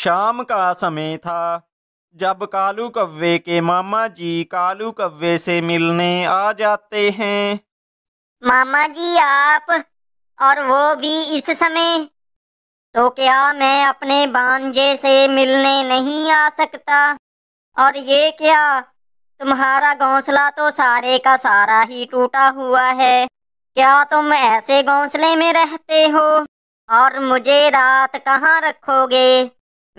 शाम का समय था जब कालू कव्वे के मामा जी कालू कव्वे से मिलने आ जाते हैं मामा जी आप और वो भी इस समय तो क्या मैं अपने बांजे से मिलने नहीं आ सकता और ये क्या तुम्हारा घोंसला तो सारे का सारा ही टूटा हुआ है क्या तुम ऐसे घोंसले में रहते हो और मुझे रात कहाँ रखोगे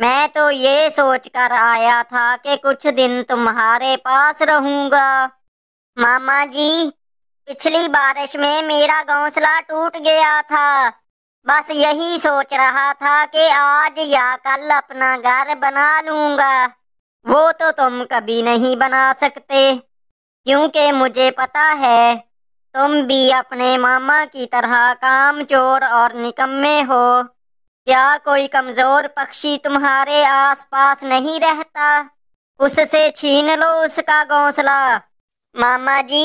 मैं तो ये सोच कर आया था कि कुछ दिन तुम्हारे पास रहूंगा मामा जी पिछली बारिश में मेरा घोंसला टूट गया था बस यही सोच रहा था कि आज या कल अपना घर बना लूंगा वो तो तुम कभी नहीं बना सकते क्योंकि मुझे पता है तुम भी अपने मामा की तरह काम चोर और निकम्मे हो क्या कोई कमजोर पक्षी तुम्हारे आसपास नहीं रहता उससे छीन लो उसका घोंसला मामा जी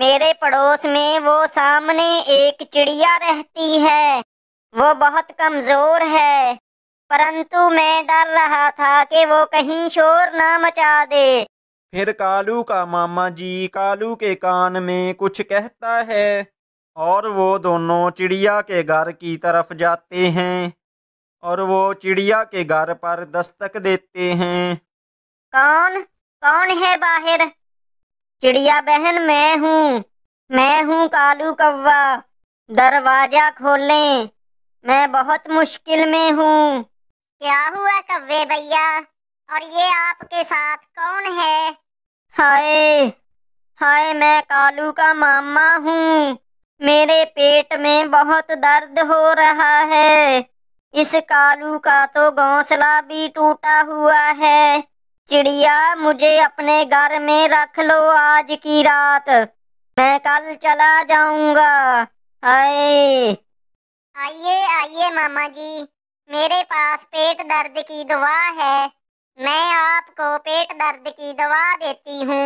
मेरे पड़ोस में वो सामने एक चिड़िया रहती है वो बहुत कमजोर है परंतु मैं डर रहा था कि वो कहीं शोर ना मचा दे फिर कालू का मामा जी कालू के कान में कुछ कहता है और वो दोनों चिड़िया के घर की तरफ जाते हैं और वो चिड़िया के घर पर दस्तक देते हैं कौन कौन है बाहर चिड़िया बहन मैं हूँ मैं हूँ कालू कौवा दरवाजा खोलें मैं बहुत मुश्किल में हूँ क्या हुआ कव्वे भैया और ये आपके साथ कौन है हाय हाय मैं कालू का मामा हूँ मेरे पेट में बहुत दर्द हो रहा है इस कालू का तो घोंसला भी टूटा हुआ है चिड़िया मुझे अपने घर में रख लो आज की रात मैं कल चला जाऊंगा आए आइए आइए मामा जी मेरे पास पेट दर्द की दवा है मैं आपको पेट दर्द की दवा देती हूँ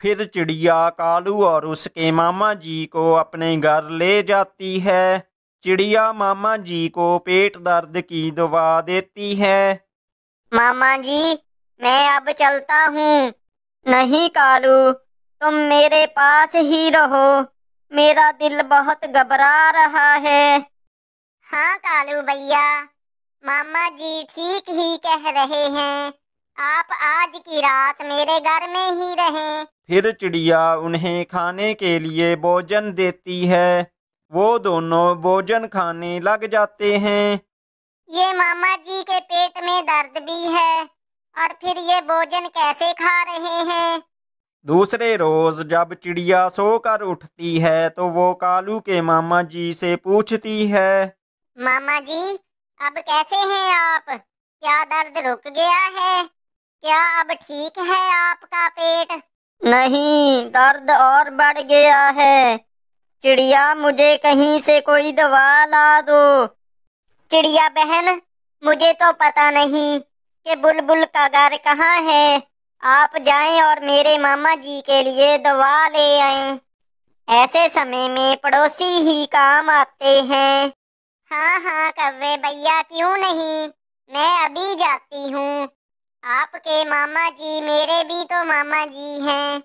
फिर चिड़िया कालू और उसके मामा जी को अपने घर ले जाती है चिड़िया मामा जी को पेट दर्द की दवा देती है मामा जी मैं अब चलता हूँ नहीं कालू तुम मेरे पास ही रहो मेरा दिल बहुत घबरा रहा है हाँ कालू भैया मामा जी ठीक ही कह रहे हैं आप आज की रात मेरे घर में ही रहें। फिर चिड़िया उन्हें खाने के लिए भोजन देती है वो दोनों भोजन खाने लग जाते हैं ये मामा जी के पेट में दर्द भी है और फिर ये भोजन कैसे खा रहे हैं दूसरे रोज जब चिड़िया सोकर उठती है तो वो कालू के मामा जी से पूछती है मामा जी अब कैसे हैं आप क्या दर्द रुक गया है क्या अब ठीक है आपका पेट नहीं दर्द और बढ़ गया है चिड़िया मुझे कहीं से कोई दवा ला दो चिड़िया बहन मुझे तो पता नहीं कि बुलबुल का घर कहाँ है आप जाएं और मेरे मामा जी के लिए दवा ले आए ऐसे समय में पड़ोसी ही काम आते हैं हाँ हाँ कवे भैया क्यों नहीं मैं अभी जाती हूँ आपके मामा जी मेरे भी तो मामा जी हैं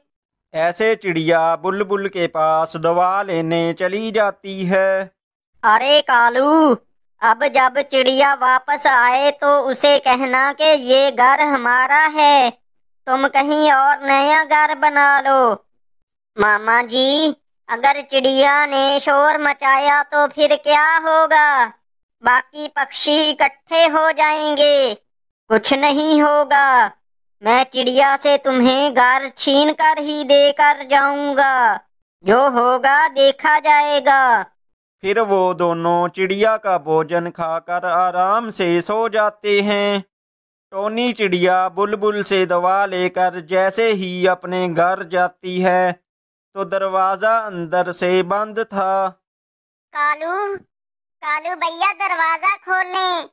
ऐसे चिड़िया बुलबुल के पास दवा लेने चली जाती है अरे कालू अब जब चिड़िया वापस आए तो उसे कहना कि ये घर हमारा है तुम कहीं और नया घर बना लो मामा जी अगर चिड़िया ने शोर मचाया तो फिर क्या होगा बाकी पक्षी इकट्ठे हो जाएंगे कुछ नहीं होगा मैं चिड़िया से तुम्हें घर छीन कर ही देकर जाऊंगा जो होगा देखा जाएगा फिर वो दोनों चिड़िया का भोजन खाकर आराम से सो जाते हैं टोनी चिड़िया बुलबुल से दवा लेकर जैसे ही अपने घर जाती है तो दरवाज़ा अंदर से बंद था कालू कालू भैया दरवाज़ा खोलें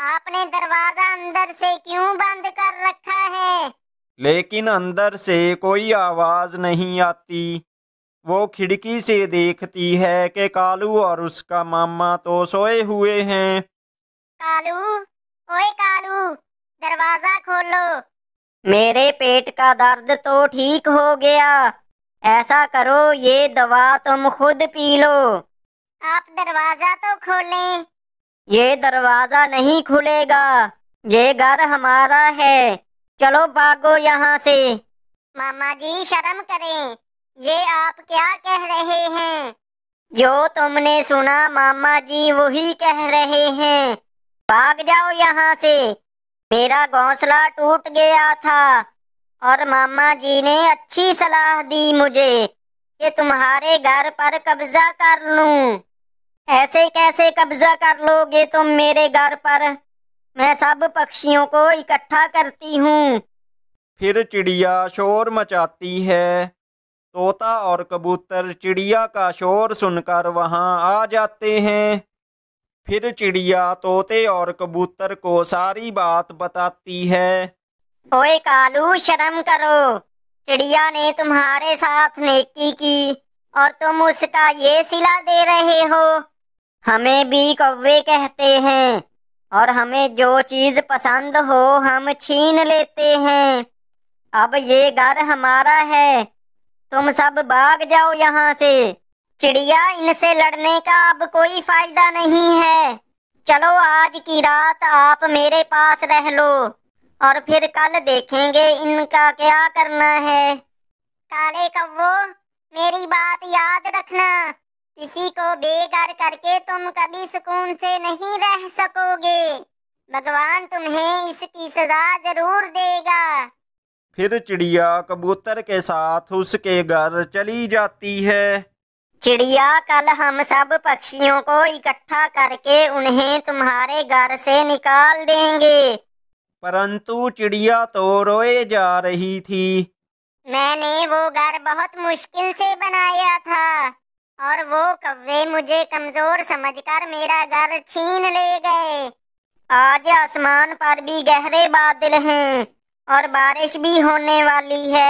आपने दरवाजा अंदर से क्यों बंद कर रखा है लेकिन अंदर से कोई आवाज नहीं आती वो खिड़की से देखती है कि कालू और उसका मामा तो सोए हुए हैं कालू ओए कालू दरवाजा खोलो मेरे पेट का दर्द तो ठीक हो गया ऐसा करो ये दवा तुम खुद पी लो आप दरवाजा तो खोलें ये दरवाजा नहीं खुलेगा ये घर हमारा है चलो भागो यहाँ से मामा जी शर्म करें ये आप क्या कह रहे हैं जो तुमने सुना मामा जी वही कह रहे हैं भाग जाओ यहाँ से मेरा घोंसला टूट गया था और मामा जी ने अच्छी सलाह दी मुझे कि तुम्हारे घर पर कब्जा कर लूं। ऐसे कैसे कब्जा कर लोगे तुम मेरे घर पर मैं सब पक्षियों को इकट्ठा करती हूँ फिर चिड़िया शोर मचाती है तोता और कबूतर चिड़िया का शोर सुनकर वहाँ आ जाते हैं फिर चिड़िया तोते और कबूतर को सारी बात बताती है ओए कालू शर्म करो चिड़िया ने तुम्हारे साथ नेकी की और तुम उसका ये सिला दे रहे हो हमें भी कौवे कहते हैं और हमें जो चीज़ पसंद हो हम छीन लेते हैं अब ये घर हमारा है तुम सब भाग जाओ यहाँ से चिड़िया इनसे लड़ने का अब कोई फायदा नहीं है चलो आज की रात आप मेरे पास रह लो और फिर कल देखेंगे इनका क्या करना है काले कौ मेरी बात याद रखना किसी को बेघर करके तुम कभी सुकून से नहीं रह सकोगे भगवान तुम्हें इसकी सजा जरूर देगा फिर चिड़िया कबूतर के साथ उसके घर चली जाती है चिड़िया कल हम सब पक्षियों को इकट्ठा करके उन्हें तुम्हारे घर से निकाल देंगे परंतु चिड़िया तो रोए जा रही थी मैंने वो घर बहुत मुश्किल से बनाया था और वो कव्वे मुझे कमजोर समझकर मेरा घर छीन ले गए आज आसमान पर भी गहरे बादल हैं और बारिश भी होने वाली है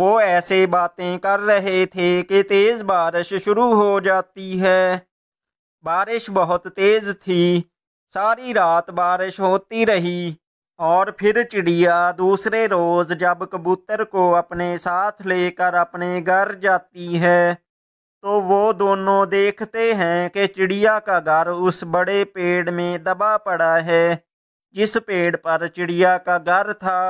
वो ऐसे बातें कर रहे थे कि तेज बारिश शुरू हो जाती है बारिश बहुत तेज थी सारी रात बारिश होती रही और फिर चिड़िया दूसरे रोज़ जब कबूतर को अपने साथ लेकर अपने घर जाती है वो दोनों देखते हैं कि चिड़िया का घर उस बड़े पेड़ में दबा पड़ा है जिस पेड़ पर चिड़िया का घर था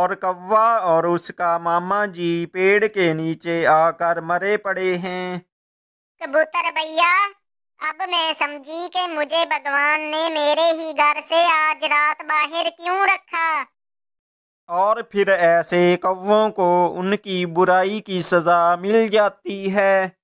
और कौवा और उसका मामा जी पेड़ के नीचे आकर मरे पड़े हैं कबूतर भैया अब मैं समझी कि मुझे भगवान ने मेरे ही घर से आज रात बाहर क्यों रखा और फिर ऐसे कौवों को उनकी बुराई की सजा मिल जाती है